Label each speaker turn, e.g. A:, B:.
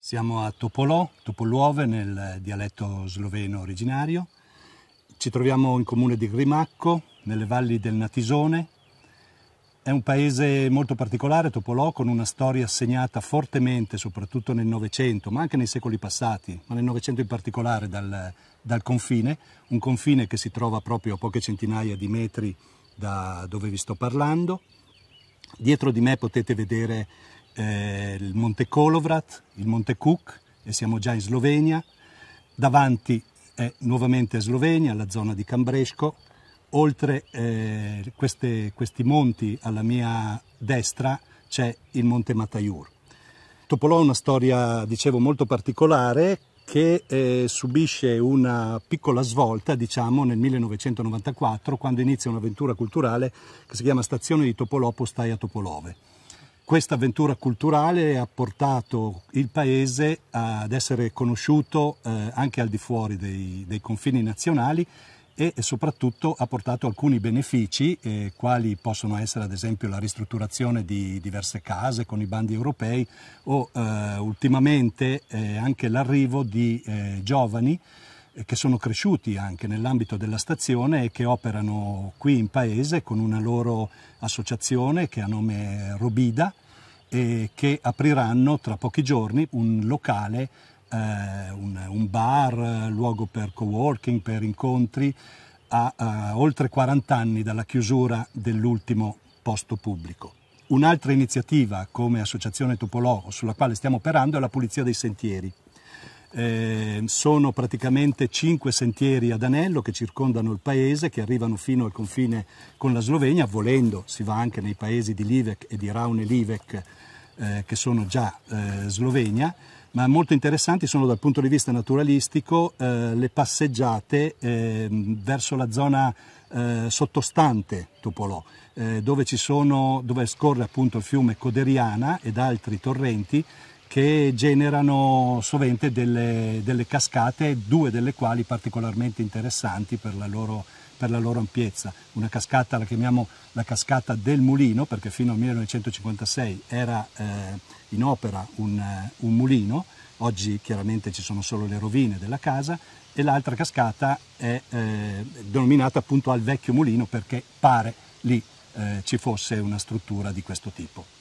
A: Siamo a Topolò, Topoluove nel eh, dialetto sloveno originario. Ci troviamo in comune di Grimacco, nelle valli del Natisone. È un paese molto particolare, Topolò, con una storia segnata fortemente, soprattutto nel Novecento, ma anche nei secoli passati, ma nel Novecento in particolare dal, dal confine, un confine che si trova proprio a poche centinaia di metri da dove vi sto parlando. Dietro di me potete vedere eh, il Monte Kolovrat, il Monte Cook e siamo già in Slovenia. Davanti è nuovamente Slovenia, la zona di Cambresco. Oltre eh, queste, questi monti alla mia destra c'è il Monte Matajur. Topolò ha una storia, dicevo, molto particolare che eh, subisce una piccola svolta, diciamo, nel 1994, quando inizia un'avventura culturale che si chiama Stazione di Topolò, Postaia Topolove questa avventura culturale ha portato il paese ad essere conosciuto eh, anche al di fuori dei, dei, confini nazionali e soprattutto ha portato alcuni benefici, eh, quali possono essere ad esempio la ristrutturazione di diverse case con i bandi europei o eh, ultimamente eh, anche l'arrivo di eh, giovani che sono cresciuti anche nell'ambito della stazione e che operano qui in paese con una loro associazione che ha nome Robida e che apriranno tra pochi giorni un locale, eh, un, un, bar, luogo per co-working, per incontri, a, a eh, oltre 40 anni dalla chiusura dell'ultimo posto pubblico. Un'altra iniziativa come Associazione Topologo sulla quale stiamo operando è la pulizia dei sentieri. Eh, sono praticamente cinque sentieri ad anello che circondano il paese, che arrivano fino al confine con la Slovenia, volendo si va anche nei paesi di Livek e di Raune Livek, eh, che sono già eh, Slovenia, ma molto interessanti sono dal punto di vista naturalistico eh, le passeggiate ehm, verso la zona eh, sottostante Topolò, eh, dove, sono, dove scorre appunto il fiume Coderiana ed altri torrenti che generano sovente delle, delle, cascate, due delle quali particolarmente interessanti per la, loro, per la loro ampiezza. Una cascata la chiamiamo la cascata del mulino, perché fino al 1956 era eh, in opera un, eh, un mulino, oggi chiaramente ci sono solo le rovine della casa, e l'altra cascata è eh, denominata appunto al vecchio mulino perché pare lì eh, ci fosse una struttura di questo tipo.